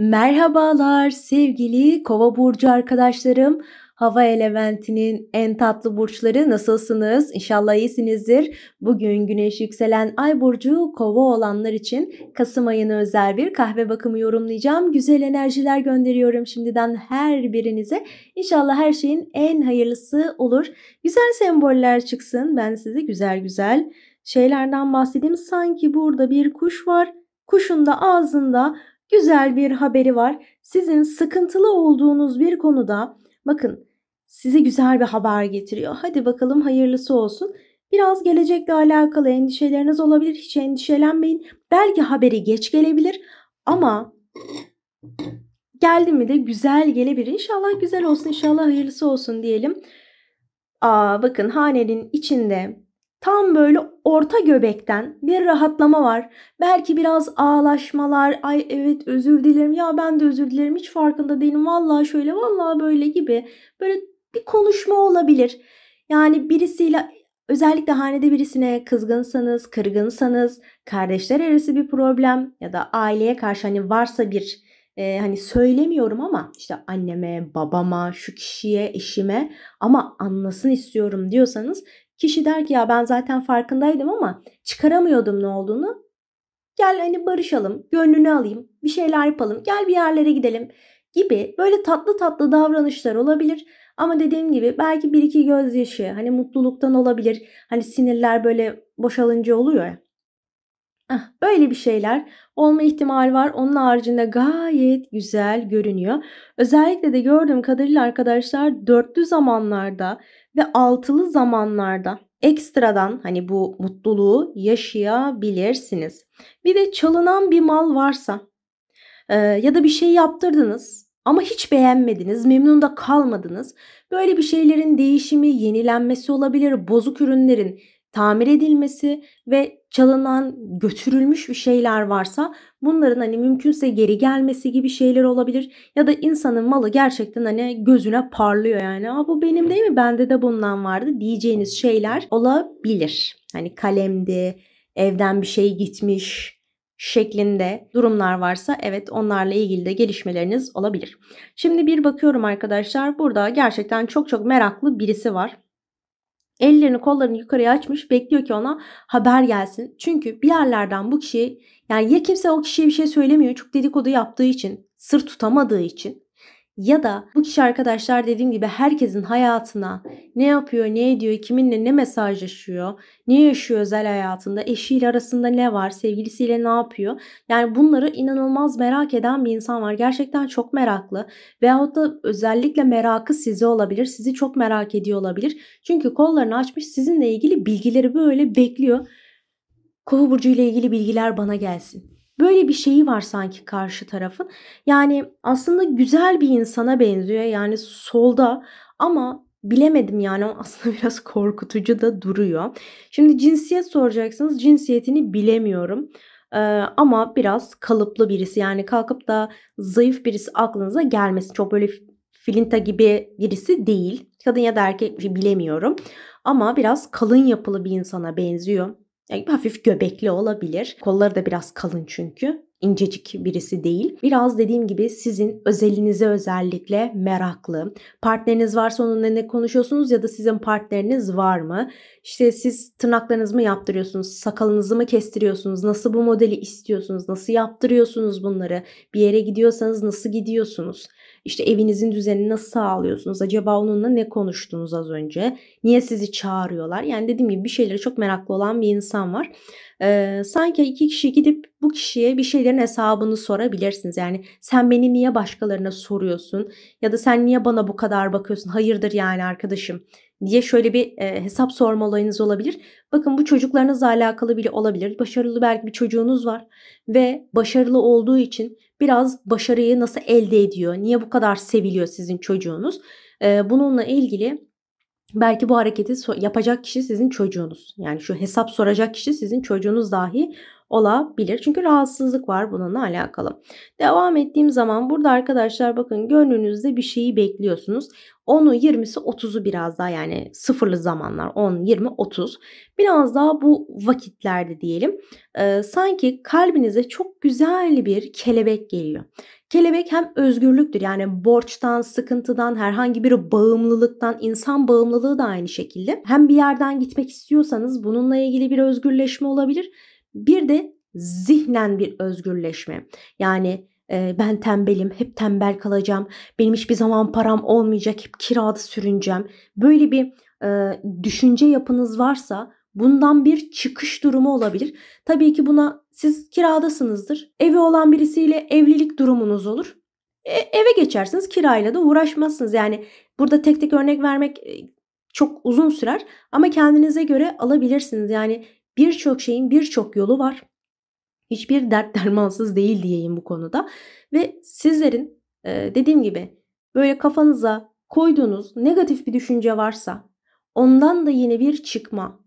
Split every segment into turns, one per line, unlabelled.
Merhabalar sevgili Kova burcu arkadaşlarım. Hava elementinin en tatlı burçları nasılsınız? İnşallah iyisinizdir. Bugün Güneş yükselen Ay burcu Kova olanlar için Kasım ayına özel bir kahve bakımı yorumlayacağım. Güzel enerjiler gönderiyorum şimdiden her birinize. İnşallah her şeyin en hayırlısı olur. Güzel semboller çıksın. Ben size güzel güzel şeylerden bahsedeyim. Sanki burada bir kuş var. Kuşun da ağzında güzel bir haberi var. Sizin sıkıntılı olduğunuz bir konuda bakın size güzel bir haber getiriyor. Hadi bakalım hayırlısı olsun. Biraz gelecekle alakalı endişeleriniz olabilir. Hiç endişelenmeyin. Belki haberi geç gelebilir ama geldi mi de güzel gelebilir. İnşallah güzel olsun, İnşallah hayırlısı olsun diyelim. Aa, bakın hanenin içinde Tam böyle orta göbekten bir rahatlama var. Belki biraz ağlaşmalar. Ay evet özür dilerim. Ya ben de özür dilerim. Hiç farkında değilim. Vallahi şöyle vallahi böyle gibi. Böyle bir konuşma olabilir. Yani birisiyle özellikle hanede birisine kızgınsanız, kırgınsanız, kardeşler arası bir problem ya da aileye karşı hani varsa bir e, hani söylemiyorum ama işte anneme, babama, şu kişiye, eşime ama anlasın istiyorum diyorsanız Kişi der ki ya ben zaten farkındaydım ama çıkaramıyordum ne olduğunu. Gel hani barışalım, gönlünü alayım, bir şeyler yapalım, gel bir yerlere gidelim gibi böyle tatlı tatlı davranışlar olabilir. Ama dediğim gibi belki bir iki gözyaşı hani mutluluktan olabilir. Hani sinirler böyle boşalınca oluyor ya. Böyle bir şeyler olma ihtimali var. Onun haricinde gayet güzel görünüyor. Özellikle de gördüğüm kadarıyla arkadaşlar dörtlü zamanlarda ve altılı zamanlarda ekstradan hani bu mutluluğu yaşayabilirsiniz. Bir de çalınan bir mal varsa e, ya da bir şey yaptırdınız ama hiç beğenmediniz, memnun da kalmadınız. Böyle bir şeylerin değişimi, yenilenmesi olabilir. Bozuk ürünlerin tamir edilmesi ve çalınan, götürülmüş bir şeyler varsa bunların hani mümkünse geri gelmesi gibi şeyler olabilir. Ya da insanın malı gerçekten hani gözüne parlıyor yani. Aa bu benim değil mi? Bende de bundan vardı diyeceğiniz şeyler olabilir. Hani kalemdi, evden bir şey gitmiş, şeklinde durumlar varsa evet onlarla ilgili de gelişmeleriniz olabilir. Şimdi bir bakıyorum arkadaşlar burada gerçekten çok çok meraklı birisi var. Ellerini kollarını yukarıya açmış bekliyor ki ona haber gelsin. Çünkü bir yerlerden bu kişi yani ya kimse o kişiye bir şey söylemiyor çok dedikodu yaptığı için sır tutamadığı için ya da bu kişi arkadaşlar dediğim gibi herkesin hayatına ne yapıyor, ne ediyor, kiminle ne mesajlaşıyor, ne yaşıyor özel hayatında, eşiyle arasında ne var, sevgilisiyle ne yapıyor. Yani bunları inanılmaz merak eden bir insan var. Gerçekten çok meraklı veyahut da özellikle merakı size olabilir. Sizi çok merak ediyor olabilir. Çünkü kollarını açmış sizinle ilgili bilgileri böyle bekliyor. Kova burcu ile ilgili bilgiler bana gelsin. Böyle bir şeyi var sanki karşı tarafın. Yani aslında güzel bir insana benziyor. Yani solda ama bilemedim yani o aslında biraz korkutucu da duruyor. Şimdi cinsiyet soracaksınız. Cinsiyetini bilemiyorum. Ee, ama biraz kalıplı birisi yani kalkıp da zayıf birisi aklınıza gelmesin. Çok böyle filinta gibi birisi değil. Kadın ya da erkek şey bilemiyorum. Ama biraz kalın yapılı bir insana benziyor. Yani hafif göbekli olabilir. Kolları da biraz kalın çünkü. İncecik birisi değil. Biraz dediğim gibi sizin özelinize özellikle meraklı. Partneriniz varsa onunla ne konuşuyorsunuz ya da sizin partneriniz var mı? İşte siz tırnaklarınızı mı yaptırıyorsunuz? Sakalınızı mı kestiriyorsunuz? Nasıl bu modeli istiyorsunuz? Nasıl yaptırıyorsunuz bunları? Bir yere gidiyorsanız nasıl gidiyorsunuz? İşte evinizin düzenini nasıl sağlıyorsunuz? Acaba onunla ne konuştunuz az önce? Niye sizi çağırıyorlar? Yani dediğim gibi bir şeylere çok meraklı olan bir insan var. Ee, sanki iki kişi gidip bu kişiye bir şeylerin hesabını sorabilirsiniz. Yani sen beni niye başkalarına soruyorsun? Ya da sen niye bana bu kadar bakıyorsun? Hayırdır yani arkadaşım? diye şöyle bir e, hesap sorma olayınız olabilir. Bakın bu çocuklarınızla alakalı bile olabilir. Başarılı belki bir çocuğunuz var ve başarılı olduğu için biraz başarıyı nasıl elde ediyor? Niye bu kadar seviliyor sizin çocuğunuz? bununla ilgili belki bu hareketi yapacak kişi sizin çocuğunuz. Yani şu hesap soracak kişi sizin çocuğunuz dahi olabilir. Çünkü rahatsızlık var bununla alakalı. Devam ettiğim zaman burada arkadaşlar bakın gönlünüzde bir şeyi bekliyorsunuz. 10'u 20'si 30'u biraz daha yani sıfırlı zamanlar 10, 20, 30 biraz daha bu vakitlerde diyelim e, sanki kalbinize çok güzel bir kelebek geliyor. Kelebek hem özgürlüktür yani borçtan, sıkıntıdan, herhangi bir bağımlılıktan, insan bağımlılığı da aynı şekilde. Hem bir yerden gitmek istiyorsanız bununla ilgili bir özgürleşme olabilir bir de zihnen bir özgürleşme. Yani e, ben tembelim, hep tembel kalacağım, benim hiçbir zaman param olmayacak, hep kirada sürüneceğim. Böyle bir e, düşünce yapınız varsa bundan bir çıkış durumu olabilir. Tabii ki buna siz kiradasınızdır. Evi olan birisiyle evlilik durumunuz olur. E, eve geçersiniz kirayla da uğraşmazsınız. Yani burada tek tek örnek vermek e, çok uzun sürer ama kendinize göre alabilirsiniz. Yani Birçok şeyin birçok yolu var. Hiçbir dert dermansız değil diyeyim bu konuda. Ve sizlerin e, dediğim gibi böyle kafanıza koyduğunuz negatif bir düşünce varsa ondan da yeni bir çıkma,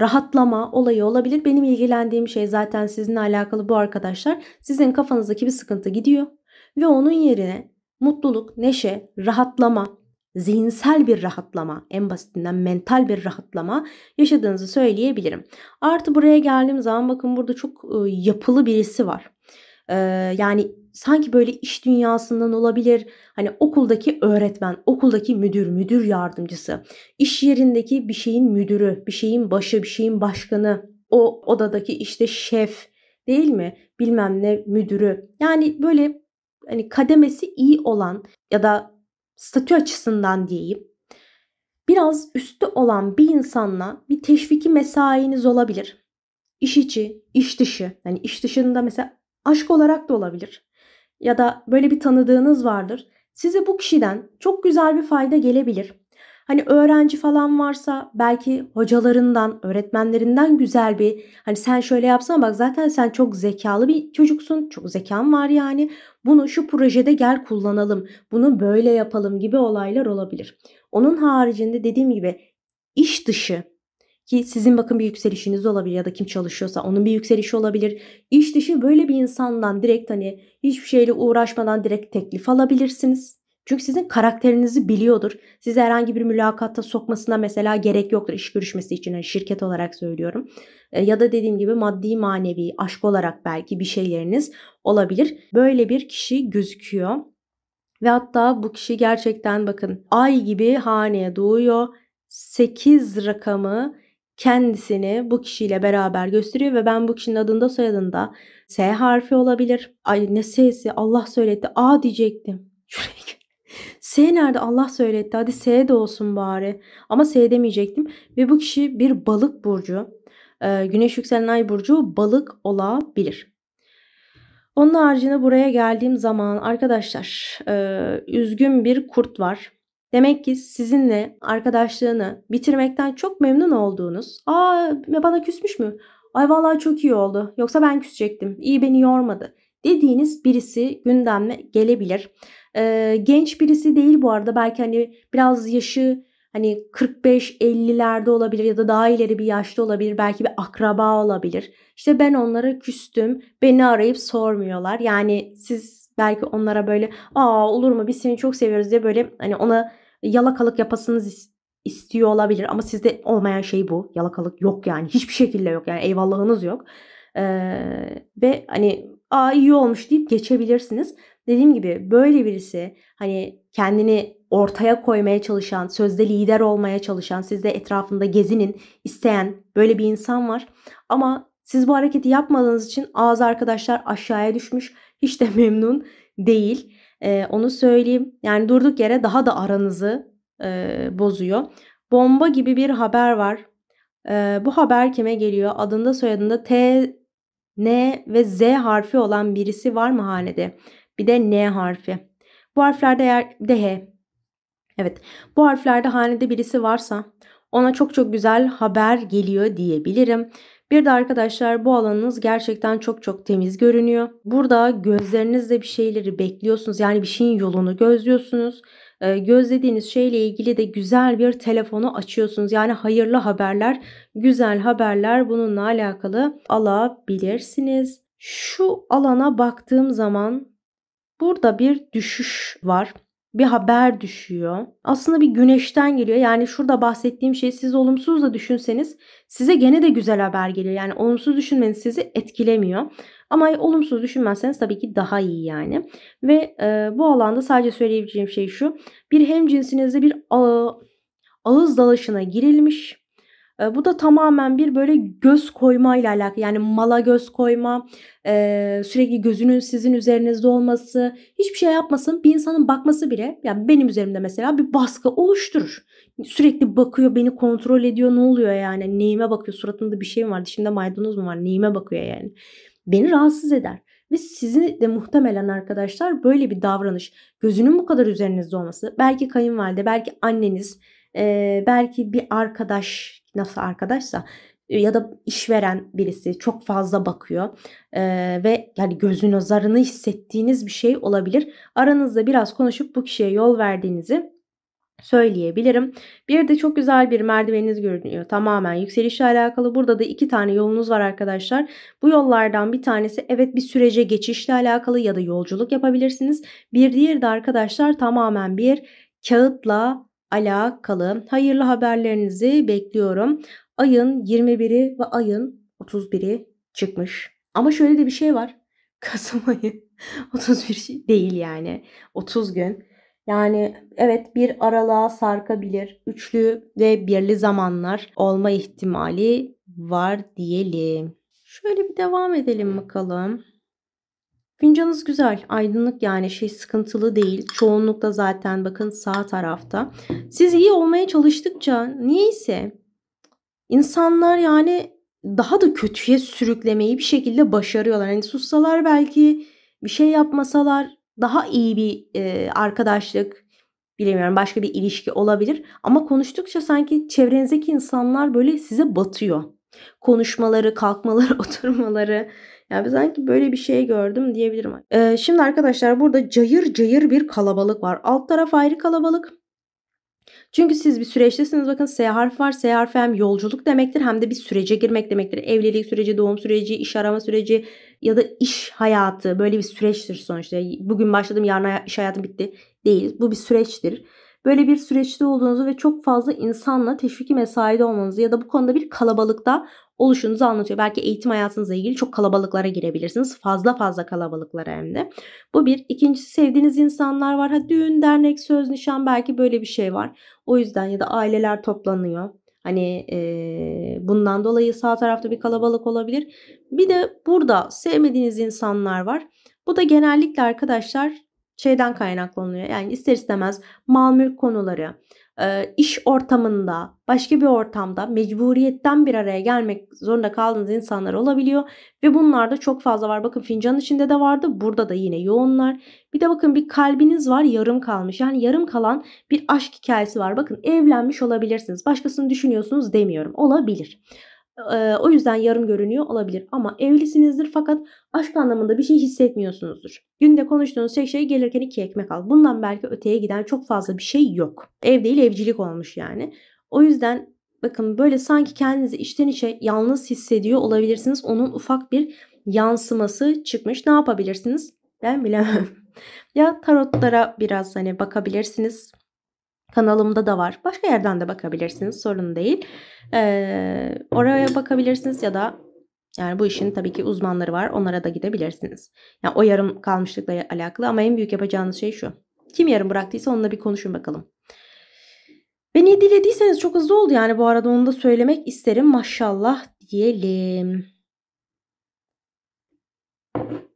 rahatlama olayı olabilir. Benim ilgilendiğim şey zaten sizinle alakalı bu arkadaşlar. Sizin kafanızdaki bir sıkıntı gidiyor ve onun yerine mutluluk, neşe, rahatlama, zihinsel bir rahatlama, en basitinden mental bir rahatlama yaşadığınızı söyleyebilirim. Artı buraya geldiğim zaman bakın burada çok e, yapılı birisi var. E, yani sanki böyle iş dünyasından olabilir. Hani okuldaki öğretmen, okuldaki müdür, müdür yardımcısı, iş yerindeki bir şeyin müdürü, bir şeyin başı, bir şeyin başkanı, o odadaki işte şef değil mi? Bilmem ne müdürü. Yani böyle hani kademesi iyi olan ya da statü açısından diyeyim biraz üstü olan bir insanla bir teşviki mesainiz olabilir. İş içi, iş dışı. Yani iş dışında mesela aşk olarak da olabilir. Ya da böyle bir tanıdığınız vardır. Size bu kişiden çok güzel bir fayda gelebilir. Hani öğrenci falan varsa belki hocalarından, öğretmenlerinden güzel bir hani sen şöyle yapsana bak zaten sen çok zekalı bir çocuksun. Çok zekan var yani. Bunu şu projede gel kullanalım. Bunu böyle yapalım gibi olaylar olabilir. Onun haricinde dediğim gibi iş dışı ki sizin bakın bir yükselişiniz olabilir ya da kim çalışıyorsa onun bir yükselişi olabilir. İş dışı böyle bir insandan direkt hani hiçbir şeyle uğraşmadan direkt teklif alabilirsiniz. Çünkü sizin karakterinizi biliyordur. Sizi herhangi bir mülakatta sokmasına mesela gerek yoktur iş görüşmesi için. Yani şirket olarak söylüyorum. E, ya da dediğim gibi maddi manevi aşk olarak belki bir şeyleriniz olabilir. Böyle bir kişi gözüküyor. Ve hatta bu kişi gerçekten bakın ay gibi haneye doğuyor. 8 rakamı kendisini bu kişiyle beraber gösteriyor ve ben bu kişinin adında soyadında S harfi olabilir. Ay ne S'si Allah söyletti A diyecektim. Şuraya S nerede? Allah söyletti. Hadi S de olsun bari. Ama S demeyecektim. Ve bu kişi bir balık burcu. Ee, güneş yükselen ay burcu balık olabilir. Onun haricinde buraya geldiğim zaman arkadaşlar e, üzgün bir kurt var. Demek ki sizinle arkadaşlığını bitirmekten çok memnun olduğunuz. Aa bana küsmüş mü? Ay vallahi çok iyi oldu. Yoksa ben küsecektim. İyi beni yormadı. Dediğiniz birisi gündemle gelebilir. E, genç birisi değil bu arada. Belki hani biraz yaşı hani 45-50'lerde olabilir ya da daha ileri bir yaşta olabilir. Belki bir akraba olabilir. İşte ben onlara küstüm. Beni arayıp sormuyorlar. Yani siz belki onlara böyle aa olur mu biz seni çok seviyoruz diye böyle hani ona yalakalık yapasınız istiyor olabilir. Ama sizde olmayan şey bu. Yalakalık yok yani. Hiçbir şekilde yok. Yani eyvallahınız yok. Ee, ve hani aa iyi olmuş deyip geçebilirsiniz. Dediğim gibi böyle birisi hani kendini ortaya koymaya çalışan, sözde lider olmaya çalışan, sizde etrafında gezinin, isteyen böyle bir insan var. Ama siz bu hareketi yapmadığınız için ağız arkadaşlar aşağıya düşmüş, hiç de memnun değil. Ee, onu söyleyeyim. Yani durduk yere daha da aranızı e, bozuyor. Bomba gibi bir haber var. Ee, bu haber kime geliyor? Adında soyadında T, N ve Z harfi olan birisi var mı hanede? Bir de N harfi. Bu harflerde eğer de H. Evet bu harflerde hanede birisi varsa ona çok çok güzel haber geliyor diyebilirim. Bir de arkadaşlar bu alanınız gerçekten çok çok temiz görünüyor. Burada gözlerinizle bir şeyleri bekliyorsunuz. Yani bir şeyin yolunu gözlüyorsunuz. E, gözlediğiniz şeyle ilgili de güzel bir telefonu açıyorsunuz. Yani hayırlı haberler, güzel haberler bununla alakalı alabilirsiniz. Şu alana baktığım zaman Burada bir düşüş var. Bir haber düşüyor. Aslında bir güneşten geliyor. Yani şurada bahsettiğim şey siz olumsuz da düşünseniz size gene de güzel haber geliyor. Yani olumsuz düşünmeniz sizi etkilemiyor. Ama olumsuz düşünmezseniz tabii ki daha iyi yani. Ve e, bu alanda sadece söyleyebileceğim şey şu. Bir hemcinsinizde bir ağız dalışına girilmiş bu da tamamen bir böyle göz koyma ile alakalı. Yani mala göz koyma, sürekli gözünün sizin üzerinizde olması, hiçbir şey yapmasın bir insanın bakması bile yani benim üzerimde mesela bir baskı oluşturur. Sürekli bakıyor, beni kontrol ediyor. Ne oluyor yani? Neyime bakıyor? suratımda bir şey mi var? Dişinde maydanoz mu var? Neyime bakıyor yani? Beni rahatsız eder. Ve sizin de muhtemelen arkadaşlar böyle bir davranış, gözünün bu kadar üzerinizde olması, belki kayınvalide, belki anneniz, e, belki bir arkadaş nasıl arkadaşsa e, ya da işveren birisi çok fazla bakıyor e, ve yani gözün zarını hissettiğiniz bir şey olabilir. Aranızda biraz konuşup bu kişiye yol verdiğinizi söyleyebilirim. Bir de çok güzel bir merdiveniniz görünüyor. Tamamen yükselişle alakalı. Burada da iki tane yolunuz var arkadaşlar. Bu yollardan bir tanesi evet bir sürece geçişle alakalı ya da yolculuk yapabilirsiniz. Bir diğeri de arkadaşlar tamamen bir kağıtla alakalı hayırlı haberlerinizi bekliyorum. Ayın 21'i ve ayın 31'i çıkmış. Ama şöyle de bir şey var. Kasım ayı 31 değil yani. 30 gün. Yani evet bir aralığa sarkabilir. Üçlü ve birli zamanlar olma ihtimali var diyelim. Şöyle bir devam edelim bakalım. Fincanınız güzel, aydınlık yani şey sıkıntılı değil. Çoğunlukla zaten bakın sağ tarafta. Siz iyi olmaya çalıştıkça niyeyse insanlar yani daha da kötüye sürüklemeyi bir şekilde başarıyorlar. Hani sussalar belki bir şey yapmasalar daha iyi bir e, arkadaşlık bilemiyorum başka bir ilişki olabilir. Ama konuştukça sanki çevrenizdeki insanlar böyle size batıyor. Konuşmaları, kalkmaları, oturmaları yani sanki böyle bir şey gördüm diyebilirim. Ee, şimdi arkadaşlar burada cayır cayır bir kalabalık var. Alt taraf ayrı kalabalık. Çünkü siz bir süreçtesiniz. Bakın S harfi var. S harfi hem yolculuk demektir hem de bir sürece girmek demektir. Evlilik süreci, doğum süreci, iş arama süreci ya da iş hayatı böyle bir süreçtir sonuçta. Bugün başladım yarın iş hayatım bitti değil. Bu bir süreçtir böyle bir süreçte olduğunuzu ve çok fazla insanla teşviki mesaide olmanızı ya da bu konuda bir kalabalıkta oluşunuzu anlatıyor. Belki eğitim hayatınızla ilgili çok kalabalıklara girebilirsiniz. Fazla fazla kalabalıklara hem de. Bu bir. İkincisi sevdiğiniz insanlar var. Ha düğün, dernek, söz, nişan belki böyle bir şey var. O yüzden ya da aileler toplanıyor. Hani e, bundan dolayı sağ tarafta bir kalabalık olabilir. Bir de burada sevmediğiniz insanlar var. Bu da genellikle arkadaşlar şeyden kaynaklanıyor. Yani ister istemez mal mülk konuları, e, iş ortamında, başka bir ortamda mecburiyetten bir araya gelmek zorunda kaldığınız insanlar olabiliyor. Ve bunlar da çok fazla var. Bakın fincanın içinde de vardı. Burada da yine yoğunlar. Bir de bakın bir kalbiniz var yarım kalmış. Yani yarım kalan bir aşk hikayesi var. Bakın evlenmiş olabilirsiniz. Başkasını düşünüyorsunuz demiyorum. Olabilir o yüzden yarım görünüyor olabilir. Ama evlisinizdir fakat aşk anlamında bir şey hissetmiyorsunuzdur. Günde konuştuğunuz tek şey gelirken iki ekmek al. Bundan belki öteye giden çok fazla bir şey yok. Ev değil evcilik olmuş yani. O yüzden bakın böyle sanki kendinizi içten içe yalnız hissediyor olabilirsiniz. Onun ufak bir yansıması çıkmış. Ne yapabilirsiniz? Ben bilemem. ya tarotlara biraz hani bakabilirsiniz. Kanalımda da var. Başka yerden de bakabilirsiniz. Sorun değil. Ee, oraya bakabilirsiniz ya da yani bu işin tabii ki uzmanları var. Onlara da gidebilirsiniz. Yani o yarım kalmışlıkla alakalı ama en büyük yapacağınız şey şu. Kim yarım bıraktıysa onunla bir konuşun bakalım. Beni dilediyseniz çok hızlı oldu yani bu arada onu da söylemek isterim. Maşallah diyelim.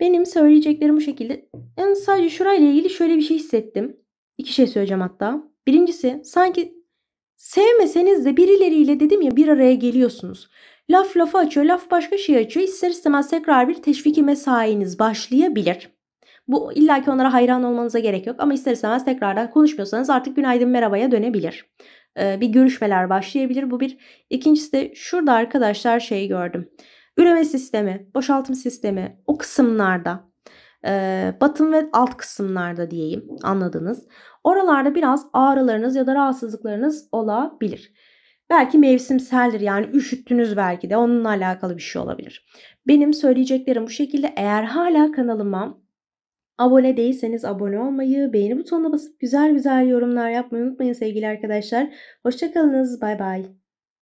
Benim söyleyeceklerim bu şekilde. Yani sadece şurayla ilgili şöyle bir şey hissettim. İki şey söyleyeceğim hatta. Birincisi sanki sevmeseniz de birileriyle dedim ya bir araya geliyorsunuz. Laf lafı açıyor, laf başka şey açıyor. İster istemez tekrar bir teşviki mesainiz başlayabilir. Bu illa ki onlara hayran olmanıza gerek yok ama ister istemez tekrardan konuşmuyorsanız artık günaydın merhabaya dönebilir. Ee, bir görüşmeler başlayabilir. Bu bir. İkincisi de şurada arkadaşlar şeyi gördüm. Üreme sistemi, boşaltım sistemi o kısımlarda e, batın ve alt kısımlarda diyeyim anladınız. Oralarda biraz ağrılarınız ya da rahatsızlıklarınız olabilir. Belki mevsimseldir yani üşüttünüz belki de onunla alakalı bir şey olabilir. Benim söyleyeceklerim bu şekilde. Eğer hala kanalıma Abone değilseniz abone olmayı, beğeni butonuna basıp güzel güzel yorumlar yapmayı unutmayın sevgili arkadaşlar. Hoşçakalınız, bay bay.